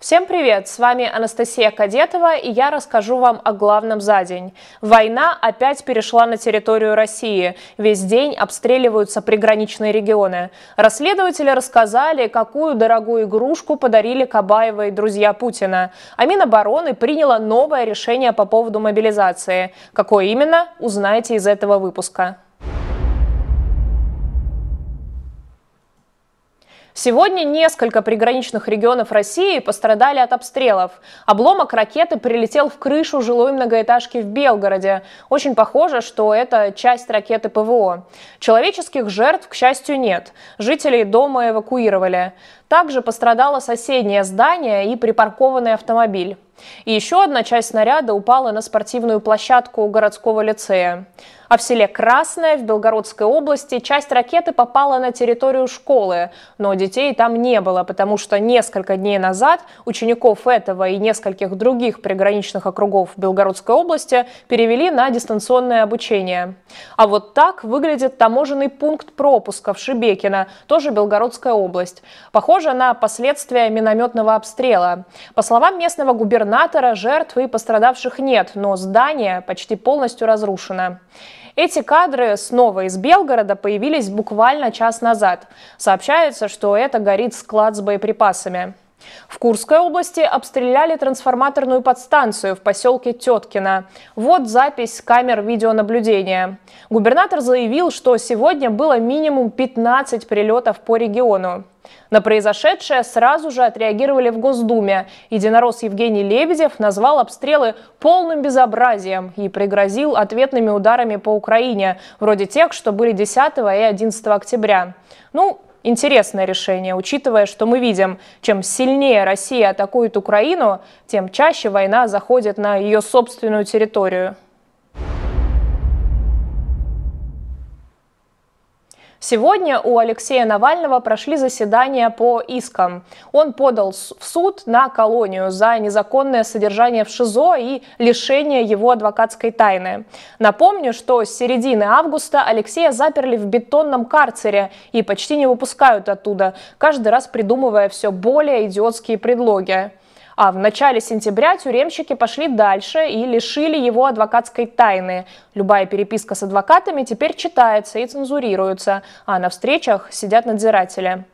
Всем привет! С вами Анастасия Кадетова, и я расскажу вам о главном за день. Война опять перешла на территорию России. Весь день обстреливаются приграничные регионы. Расследователи рассказали, какую дорогую игрушку подарили Кабаева и друзья Путина. А Минобороны приняло новое решение по поводу мобилизации. Какое именно, узнаете из этого выпуска. Сегодня несколько приграничных регионов России пострадали от обстрелов. Обломок ракеты прилетел в крышу жилой многоэтажки в Белгороде. Очень похоже, что это часть ракеты ПВО. Человеческих жертв, к счастью, нет. Жителей дома эвакуировали. Также пострадало соседнее здание и припаркованный автомобиль. И еще одна часть снаряда упала на спортивную площадку городского лицея. А в селе Красное в Белгородской области часть ракеты попала на территорию школы, но детей там не было, потому что несколько дней назад учеников этого и нескольких других приграничных округов Белгородской области перевели на дистанционное обучение. А вот так выглядит таможенный пункт пропуска в Шибекино, тоже Белгородская область. Похоже на последствия минометного обстрела. По словам местного губернатора, губернатора жертв и пострадавших нет, но здание почти полностью разрушено. Эти кадры снова из Белгорода появились буквально час назад. Сообщается, что это горит склад с боеприпасами. В Курской области обстреляли трансформаторную подстанцию в поселке Теткино. Вот запись камер видеонаблюдения. Губернатор заявил, что сегодня было минимум 15 прилетов по региону. На произошедшее сразу же отреагировали в Госдуме. Единорос Евгений Лебедев назвал обстрелы полным безобразием и пригрозил ответными ударами по Украине, вроде тех, что были 10 и 11 октября. Ну, интересное решение, учитывая, что мы видим, чем сильнее Россия атакует Украину, тем чаще война заходит на ее собственную территорию. Сегодня у Алексея Навального прошли заседания по искам. Он подал в суд на колонию за незаконное содержание в ШИЗО и лишение его адвокатской тайны. Напомню, что с середины августа Алексея заперли в бетонном карцере и почти не выпускают оттуда, каждый раз придумывая все более идиотские предлоги. А в начале сентября тюремщики пошли дальше и лишили его адвокатской тайны. Любая переписка с адвокатами теперь читается и цензурируется, а на встречах сидят надзиратели.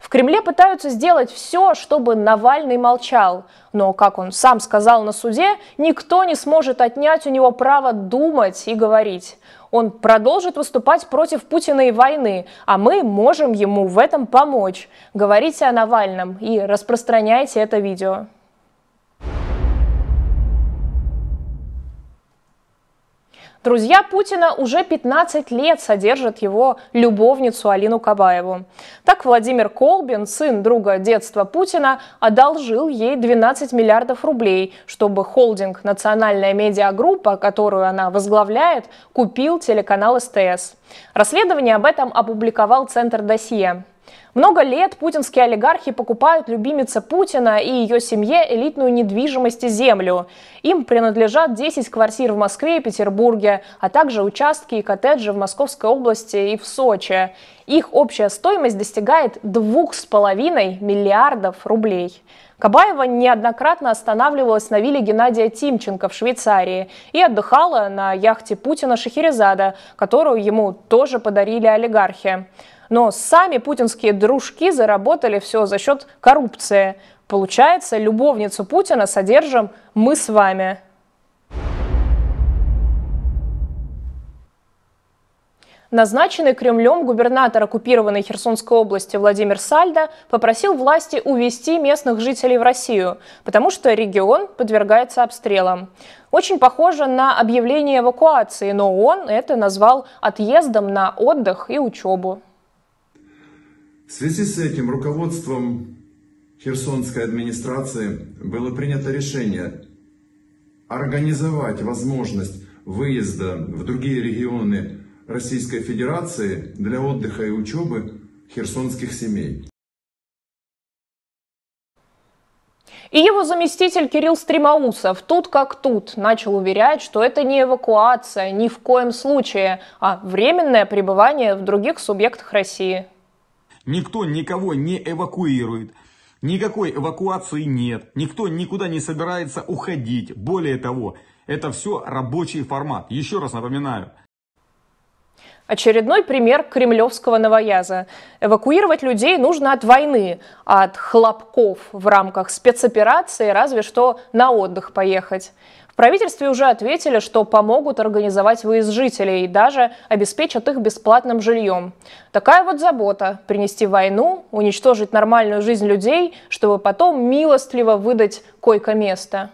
В Кремле пытаются сделать все, чтобы Навальный молчал. Но, как он сам сказал на суде, никто не сможет отнять у него право думать и говорить. Он продолжит выступать против Путина и войны, а мы можем ему в этом помочь. Говорите о Навальном и распространяйте это видео. Друзья Путина уже 15 лет содержат его любовницу Алину Кабаеву. Так Владимир Колбин, сын друга детства Путина, одолжил ей 12 миллиардов рублей, чтобы холдинг «Национальная медиагруппа», которую она возглавляет, купил телеканал СТС. Расследование об этом опубликовал Центр досье. Много лет путинские олигархи покупают любимица Путина и ее семье элитную недвижимость и землю. Им принадлежат 10 квартир в Москве и Петербурге, а также участки и коттеджи в Московской области и в Сочи. Их общая стоимость достигает 2,5 миллиардов рублей. Кабаева неоднократно останавливалась на вилле Геннадия Тимченко в Швейцарии и отдыхала на яхте Путина Шахерезада, которую ему тоже подарили олигархи. Но сами путинские дружки заработали все за счет коррупции. Получается, любовницу Путина содержим мы с вами. Назначенный Кремлем губернатор оккупированной Херсонской области Владимир Сальдо попросил власти увести местных жителей в Россию, потому что регион подвергается обстрелам. Очень похоже на объявление эвакуации, но он это назвал отъездом на отдых и учебу. В связи с этим руководством Херсонской администрации было принято решение организовать возможность выезда в другие регионы Российской Федерации для отдыха и учебы херсонских семей. И его заместитель Кирилл Стримаусов тут как тут начал уверять, что это не эвакуация ни в коем случае, а временное пребывание в других субъектах России. Никто никого не эвакуирует. Никакой эвакуации нет, никто никуда не собирается уходить. Более того, это все рабочий формат. Еще раз напоминаю. Очередной пример кремлевского новояза. Эвакуировать людей нужно от войны, от хлопков в рамках спецоперации разве что на отдых поехать. В правительстве уже ответили, что помогут организовать выезд жителей и даже обеспечат их бесплатным жильем. Такая вот забота – принести войну, уничтожить нормальную жизнь людей, чтобы потом милостливо выдать койко-место.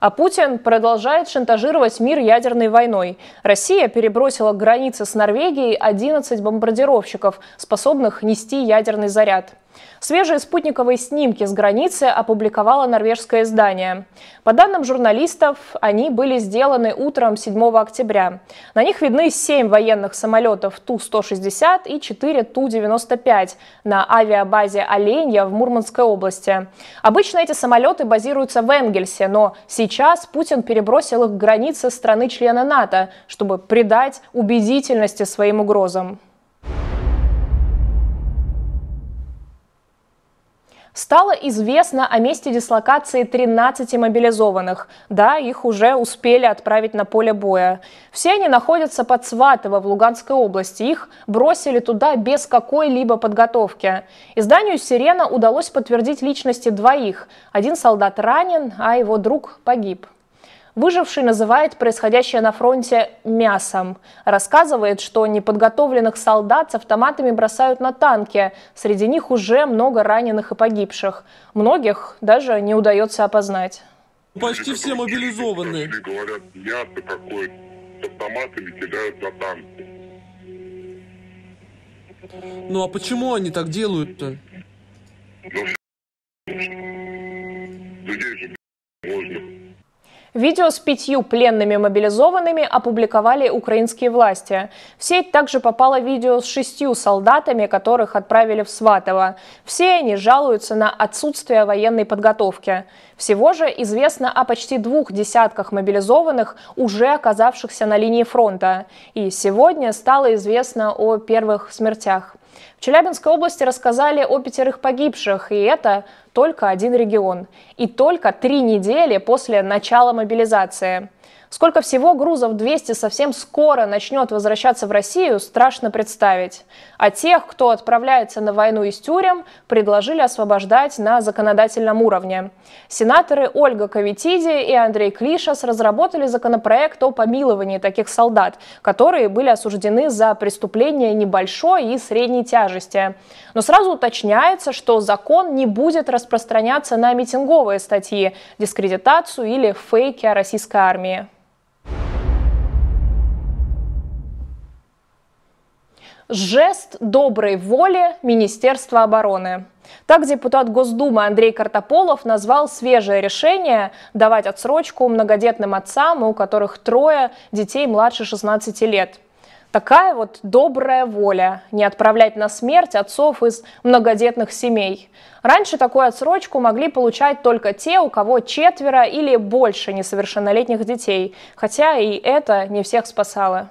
А Путин продолжает шантажировать мир ядерной войной. Россия перебросила границы с Норвегией 11 бомбардировщиков, способных нести ядерный заряд. Свежие спутниковые снимки с границы опубликовало норвежское издание. По данным журналистов, они были сделаны утром 7 октября. На них видны 7 военных самолетов Ту-160 и 4 Ту-95 на авиабазе Оленья в Мурманской области. Обычно эти самолеты базируются в Энгельсе, но сейчас Путин перебросил их к границе страны-члена НАТО, чтобы придать убедительности своим угрозам. Стало известно о месте дислокации 13 мобилизованных. Да, их уже успели отправить на поле боя. Все они находятся под Сватово в Луганской области. Их бросили туда без какой-либо подготовки. Изданию «Сирена» удалось подтвердить личности двоих. Один солдат ранен, а его друг погиб. Выживший называет происходящее на фронте мясом. Рассказывает, что неподготовленных солдат с автоматами бросают на танки. Среди них уже много раненых и погибших. Многих даже не удается опознать. Почти все мобилизованы. Говорят, мясо какое с автоматами кидают на танки. Ну а почему они так делают-то? Ну, Видео с пятью пленными мобилизованными опубликовали украинские власти. В сеть также попало видео с шестью солдатами, которых отправили в Сватово. Все они жалуются на отсутствие военной подготовки. Всего же известно о почти двух десятках мобилизованных, уже оказавшихся на линии фронта. И сегодня стало известно о первых смертях. В Челябинской области рассказали о пятерых погибших, и это только один регион. И только три недели после начала мобилизации. Сколько всего грузов 200 совсем скоро начнет возвращаться в Россию, страшно представить. А тех, кто отправляется на войну из тюрем, предложили освобождать на законодательном уровне. Сенаторы Ольга Кавитиди и Андрей Клишас разработали законопроект о помиловании таких солдат, которые были осуждены за преступления небольшой и средней тяжести. Но сразу уточняется, что закон не будет распространяться на митинговые статьи, дискредитацию или фейки о российской армии. Жест доброй воли Министерства обороны. Так депутат Госдумы Андрей Картополов назвал свежее решение давать отсрочку многодетным отцам, у которых трое детей младше 16 лет. Такая вот добрая воля – не отправлять на смерть отцов из многодетных семей. Раньше такую отсрочку могли получать только те, у кого четверо или больше несовершеннолетних детей, хотя и это не всех спасало.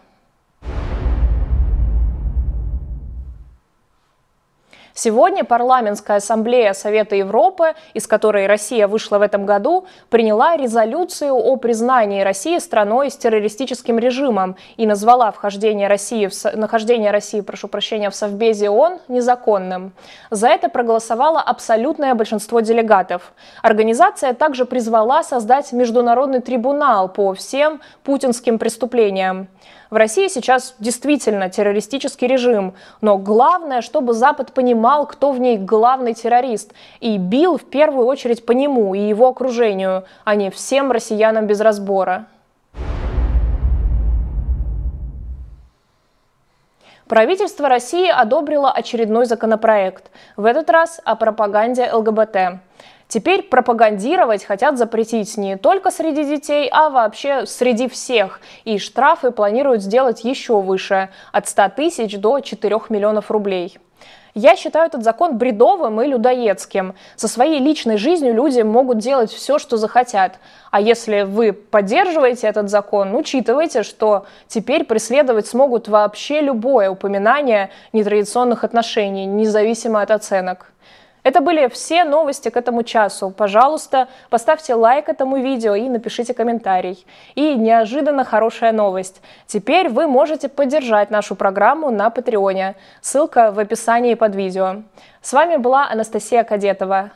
Сегодня парламентская ассамблея Совета Европы, из которой Россия вышла в этом году, приняла резолюцию о признании России страной с террористическим режимом и назвала вхождение России в, нахождение России, прошу прощения, в Совбезе ООН незаконным. За это проголосовало абсолютное большинство делегатов. Организация также призвала создать международный трибунал по всем путинским преступлениям. В России сейчас действительно террористический режим, но главное, чтобы Запад понимал, кто в ней главный террорист, и бил в первую очередь по нему и его окружению, а не всем россиянам без разбора. Правительство России одобрило очередной законопроект, в этот раз о пропаганде ЛГБТ. Теперь пропагандировать хотят запретить не только среди детей, а вообще среди всех. И штрафы планируют сделать еще выше – от 100 тысяч до 4 миллионов рублей. Я считаю этот закон бредовым и людоедским. Со своей личной жизнью люди могут делать все, что захотят. А если вы поддерживаете этот закон, учитывайте, что теперь преследовать смогут вообще любое упоминание нетрадиционных отношений, независимо от оценок. Это были все новости к этому часу. Пожалуйста, поставьте лайк этому видео и напишите комментарий. И неожиданно хорошая новость. Теперь вы можете поддержать нашу программу на Патреоне. Ссылка в описании под видео. С вами была Анастасия Кадетова.